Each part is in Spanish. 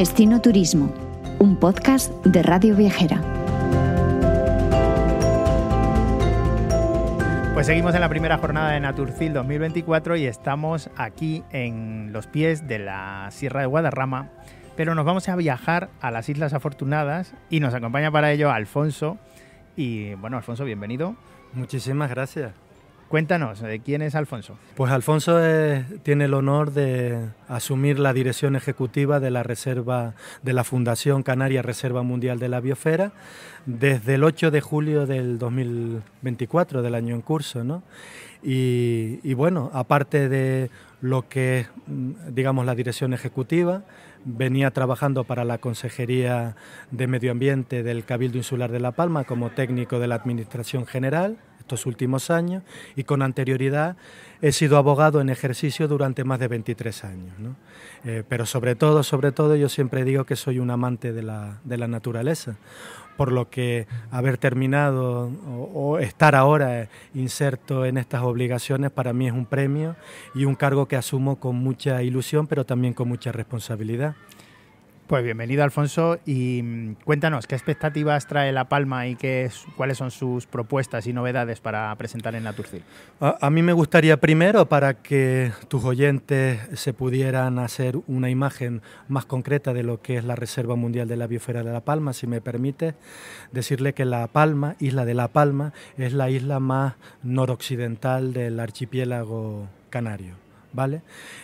Destino Turismo, un podcast de Radio Viajera. Pues seguimos en la primera jornada de Naturcil 2024 y estamos aquí en los pies de la Sierra de Guadarrama, pero nos vamos a viajar a las Islas Afortunadas y nos acompaña para ello Alfonso. Y bueno, Alfonso, bienvenido. Muchísimas gracias. Cuéntanos, ¿de quién es Alfonso? Pues Alfonso tiene el honor de asumir la dirección ejecutiva de la Reserva de la Fundación Canaria Reserva Mundial de la Biosfera desde el 8 de julio del 2024 del año en curso, Y, bueno, aparte de lo que es, mm, digamos, la dirección ejecutiva, venía trabajando para la Consejería de Medio Ambiente del Cabildo Insular de La Palma como técnico de la Administración General estos últimos años y con anterioridad he sido abogado en ejercicio durante más de 23 años. Eh, pero sobre todo, sobre todo, yo siempre digo que soy un amante de la, de la naturaleza, por lo que haber terminado o, estar ahora inserto en estas obligaciones para mí es un premio y un cargo que asumo con mucha ilusión, pero también con mucha responsabilidad. Pues bienvenido, Alfonso. Y mm, cuéntanos, ¿qué expectativas trae La Palma y qué cuáles son sus propuestas y novedades para presentar en la Turcil? A, mí me gustaría primero, para que tus oyentes se pudieran hacer una imagen más concreta de lo que es la Reserva Mundial de la Biosfera de La Palma, si me permite, decirle que La Palma, isla de La Palma, es la isla más noroccidental del archipiélago canario. ¿Vale?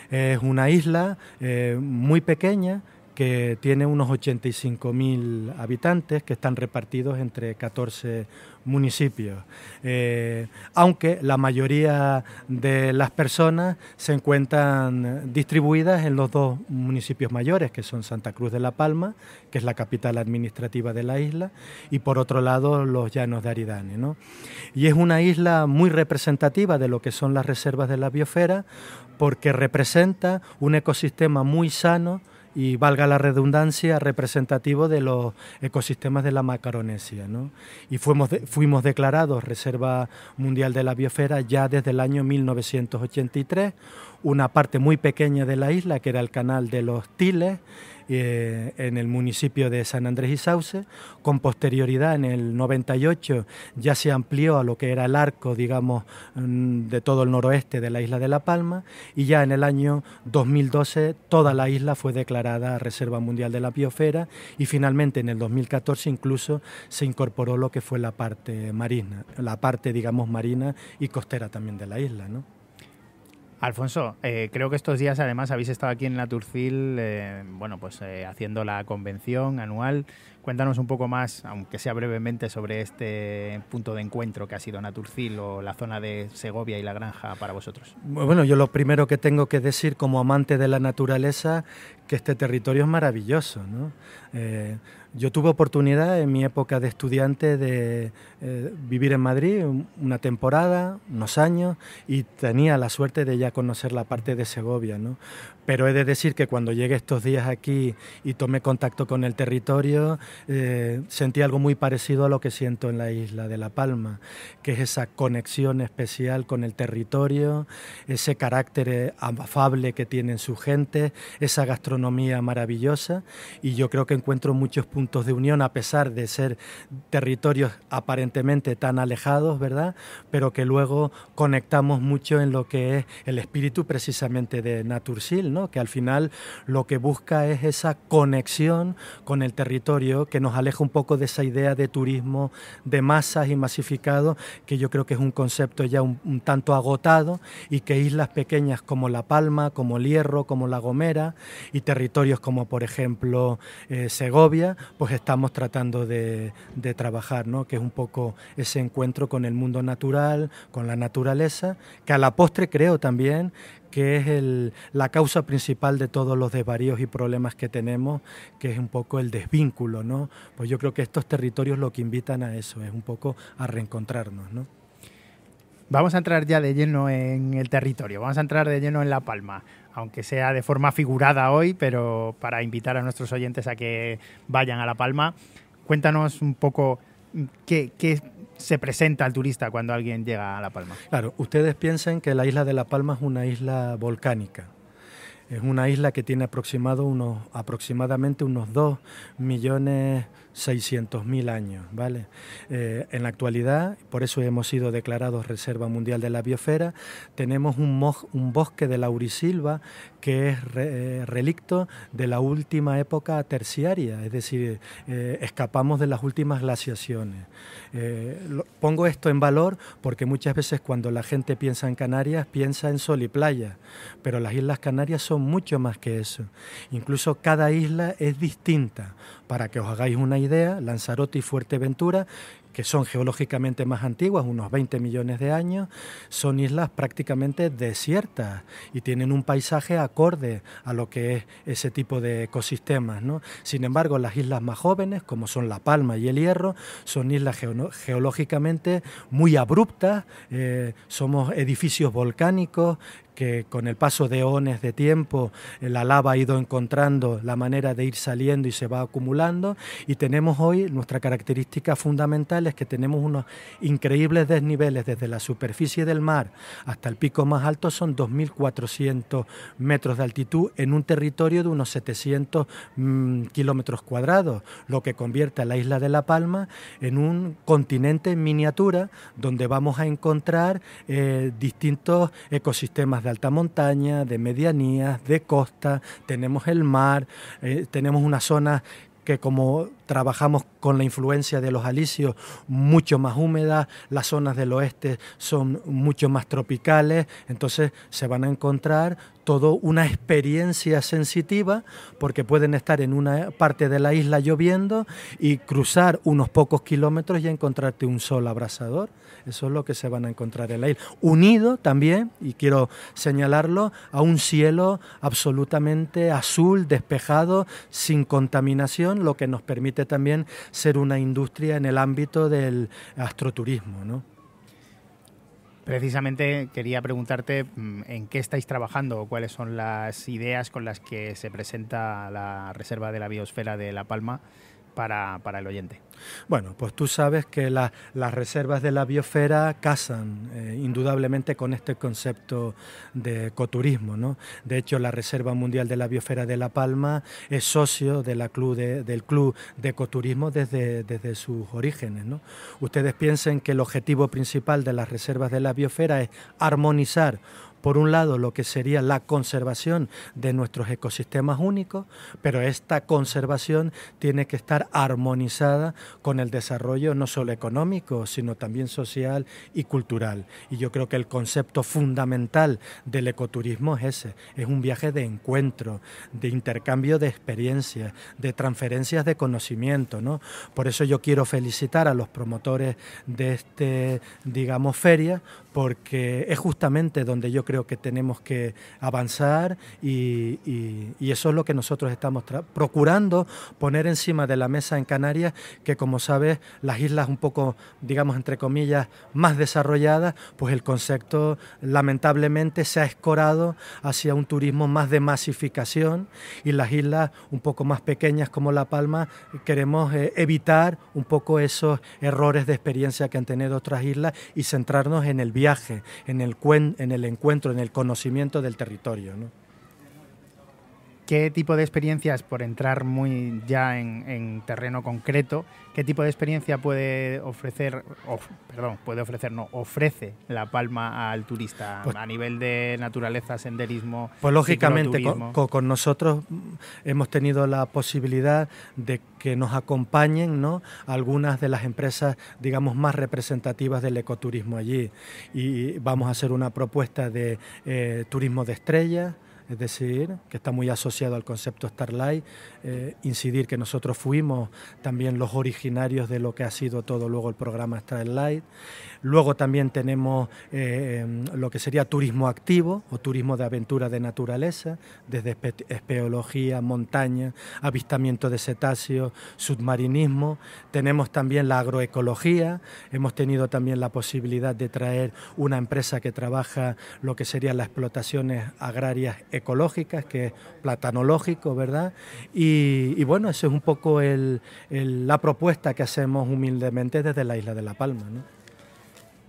Es una isla eh, muy pequeña, que tiene unos 85.000 habitantes que están repartidos entre 14 municipios, eh, aunque la mayoría de las personas se encuentran distribuidas en los dos municipios mayores, que son Santa Cruz de la Palma, que es la capital administrativa de la isla, y por otro lado los llanos de Aridane. Y es una isla muy representativa de lo que son las reservas de la biosfera, porque representa un ecosistema muy sano, y valga la redundancia, representativo de los ecosistemas de la Macaronesia. ¿no? Y fuimos, fuimos declarados Reserva Mundial de la Biosfera ya desde el año 1983 una parte muy pequeña de la isla, que era el canal de los Tiles, eh, en el municipio de San Andrés y Sauce. Con posterioridad, en el 98, ya se amplió a lo que era el arco, digamos, mm, de todo el noroeste de la isla de La Palma. Y ya en el año 2012, toda la isla fue declarada Reserva Mundial de la Biosfera. Y finalmente, en el 2014, incluso se incorporó lo que fue la parte marina, la parte, digamos, marina y costera también de la isla, ¿no? Alfonso, eh, creo que estos días además habéis estado aquí en la Turcil, eh, bueno, pues eh, haciendo la convención anual. Cuéntanos un poco más, aunque sea brevemente, sobre este punto de encuentro que ha sido Naturcil o la zona de Segovia y la Granja para vosotros. Bueno, yo lo primero que tengo que decir como amante de la naturaleza, que este territorio es maravilloso, ¿no? Yo tuve oportunidad en mi época de estudiante de eh, vivir en Madrid una temporada, unos años, y tenía la suerte de ya conocer la parte de Segovia. ¿no? Pero he de decir que cuando llegué estos días aquí y tomé contacto con el territorio, eh, sentí algo muy parecido a lo que siento en la isla de La Palma, que es esa conexión especial con el territorio, ese carácter eh, afable que tienen su gente, esa gastronomía maravillosa, y yo creo que encuentro muchos puntos de unión a pesar de ser territorios aparentemente tan alejados, ¿verdad? Pero que luego conectamos mucho en lo que es el espíritu precisamente de Natursil, ¿no? Que al final lo que busca es esa conexión con el territorio que nos aleja un poco de esa idea de turismo de masas y masificado, que yo creo que es un concepto ya un, tanto agotado y que islas pequeñas como La Palma, como hierro como La Gomera y territorios como por ejemplo eh, Segovia pues estamos tratando de, de trabajar, ¿no? que es un poco ese encuentro con el mundo natural, con la naturaleza, que a la postre creo también que es el, la causa principal de todos los desvaríos y problemas que tenemos, que es un poco el desvínculo, ¿no? Pues yo creo que estos territorios lo que invitan a eso, es un poco a reencontrarnos, ¿no? Vamos a entrar ya de lleno en el territorio, vamos a entrar de lleno en La Palma aunque sea de forma figurada hoy, pero para invitar a nuestros oyentes a que vayan a La Palma. Cuéntanos un poco mm, qué, se presenta al turista cuando alguien llega a La Palma. Claro, ustedes piensen que la isla de La Palma es una isla volcánica. Es una isla que tiene aproximado unos, aproximadamente unos 2 millones 600.000 años, ¿vale? Eh, en la actualidad, por eso hemos sido declarados Reserva Mundial de la Biosfera, tenemos un, bosque de laurisilva que es eh, relicto de la última época terciaria, es decir, eh, escapamos de las últimas glaciaciones. pongo esto en valor porque muchas veces cuando la gente piensa en Canarias, piensa en sol y playa, pero las Islas Canarias son mucho más que eso. Incluso cada isla es distinta, para que os hagáis una Idea, Lanzarote y Fuerteventura, que son geológicamente más antiguas, unos 20 millones de años, son islas prácticamente desiertas y tienen un paisaje acorde a lo que es ese tipo de ecosistemas. Sin embargo, las islas más jóvenes, como son La Palma y el Hierro, son islas geológicamente muy abruptas, eh, somos edificios volcánicos que con el paso de ones de tiempo eh, la lava ha ido encontrando la manera de ir saliendo y se va acumulando y tenemos hoy nuestra característica fundamental que tenemos unos increíbles desniveles desde la superficie del mar hasta el pico más alto, son 2.400 metros de altitud en un territorio de unos 700 mm, kilómetros cuadrados, lo que convierte a la isla de La Palma en un continente en miniatura donde vamos a encontrar eh, distintos ecosistemas de alta montaña, de medianías, de costa, tenemos el mar, eh, tenemos una zona que como trabajamos con la influencia de los alisios mucho más húmedas, las zonas del oeste son mucho más tropicales, entonces se van a encontrar toda una experiencia sensitiva porque pueden estar en una parte de la isla lloviendo y cruzar unos pocos kilómetros y encontrarte un sol abrasador. Eso es lo que se van a encontrar en la isla. Unido también, y quiero señalarlo, a un cielo absolutamente azul, despejado, sin contaminación, lo que nos permite también ser una industria en el ámbito del astroturismo. Precisamente quería preguntarte mm, en qué estáis trabajando o cuáles son las ideas con las que se presenta la Reserva de la Biosfera de La Palma para, el oyente. Bueno, pues tú sabes que las reservas de la biosfera casan eh, indudablemente con este concepto de ecoturismo. De hecho, la Reserva Mundial de la Biosfera de La Palma es socio club del Club de Ecoturismo desde, desde sus orígenes. Ustedes piensen que el objetivo principal de las reservas de la biosfera es armonizar por un lado, lo que sería la conservación de nuestros ecosistemas únicos, pero esta conservación tiene que estar armonizada con el desarrollo no solo económico, sino también social y cultural. Y yo creo que el concepto fundamental del ecoturismo es ese, es un viaje de encuentro, de intercambio de experiencias, de transferencias de conocimiento. ¿no? Por eso yo quiero felicitar a los promotores de este, digamos, feria, porque es justamente donde yo creo que tenemos que avanzar y, eso es lo que nosotros estamos procurando poner encima de la mesa en Canarias, que como sabes, las islas un poco, digamos, entre comillas, más desarrolladas, pues el concepto lamentablemente se ha escorado hacia un turismo más de masificación y las islas un poco más pequeñas como La Palma queremos eh, evitar un poco esos errores de experiencia que han tenido otras islas y centrarnos en el viaje, en el encuentro en el conocimiento del territorio. ¿Qué tipo de experiencias, por entrar muy ya en, terreno concreto, qué tipo de experiencia puede ofrecer, perdón, puede ofrecer, no, ofrece La Palma al turista pues a nivel de naturaleza, senderismo? Pues lógicamente, con, nosotros hemos tenido la posibilidad de que nos acompañen ¿no? algunas de las empresas, digamos, más representativas del ecoturismo allí. Y vamos a hacer una propuesta de eh, turismo de estrellas es decir, que está muy asociado al concepto Starlight, eh, incidir que nosotros fuimos también los originarios de lo que ha sido todo luego el programa Starlight. Luego también tenemos eh, em, lo que sería turismo activo o turismo de aventura de naturaleza, desde espeología, montaña, avistamiento de cetáceos, submarinismo. Tenemos también la agroecología, hemos tenido también la posibilidad de traer una empresa que trabaja lo que serían las explotaciones agrarias ecológicas, que es platanológico, ¿verdad? Y, bueno, eso es un poco la propuesta que hacemos humildemente desde la isla de La Palma. ¿no?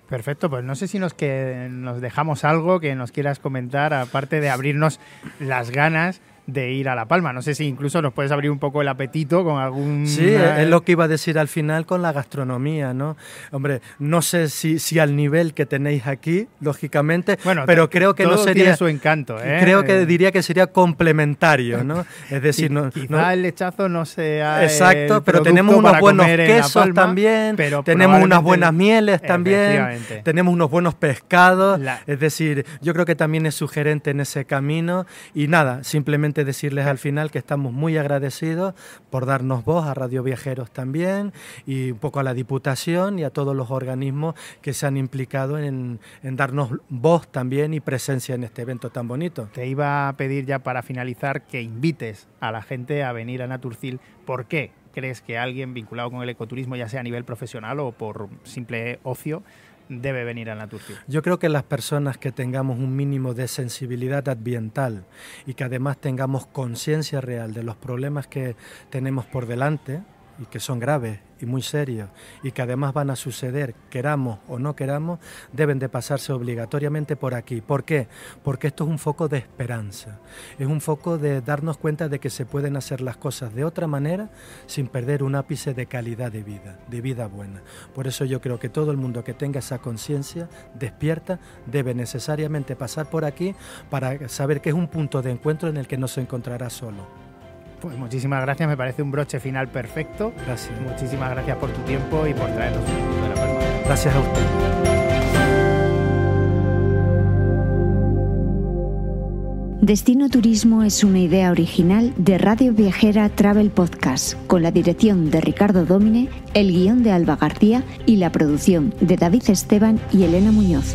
Perfecto, pues no sé si nos, que, nos dejamos algo que nos quieras comentar, aparte de abrirnos las ganas de ir a La Palma. No sé si incluso nos puedes abrir un poco el apetito con algún... Sí, es lo que iba a decir al final con la gastronomía, ¿no? Hombre, no sé si, al nivel que tenéis aquí, lógicamente, bueno, pero creo que no sería... Tiene su encanto, ¿eh? Creo que diría que sería complementario, ¿no? Es decir, no, no, el lechazo no sea... Exacto, pero tenemos unos buenos quesos también, pero tenemos unas buenas mieles también, tenemos unos buenos pescados, es decir, yo creo que también es sugerente en ese camino y nada, simplemente de decirles al final que estamos muy agradecidos por darnos voz a Radio Viajeros también y un poco a la Diputación y a todos los organismos que se han implicado en, en darnos voz también y presencia en este evento tan bonito. Te iba a pedir ya para finalizar que invites a la gente a venir a Naturcil. ¿Por qué? crees que alguien vinculado con el ecoturismo, ya sea a nivel profesional o por simple ocio, debe venir a Turquía. Yo creo que las personas que tengamos un mínimo de sensibilidad ambiental y que además tengamos conciencia real de los problemas que tenemos por delante, y que son graves y muy serios y que además van a suceder, queramos o no queramos, deben de pasarse obligatoriamente por aquí. ¿Por qué? Porque esto es un foco de esperanza, es un foco de darnos cuenta de que se pueden hacer las cosas de otra manera sin perder un ápice de calidad de vida, de vida buena. Por eso yo creo que todo el mundo que tenga esa conciencia despierta debe necesariamente pasar por aquí para saber que es un punto de encuentro en el que no se encontrará solo. Pues muchísimas gracias, me parece un broche final perfecto. Muchísimas gracias por tu tiempo y por traernos el de la palma. Gracias a usted. Destino Turismo es una idea original de Radio Viajera Travel Podcast, con la dirección de Ricardo Domine, el guión de Alba García y la producción de David Esteban y Elena Muñoz.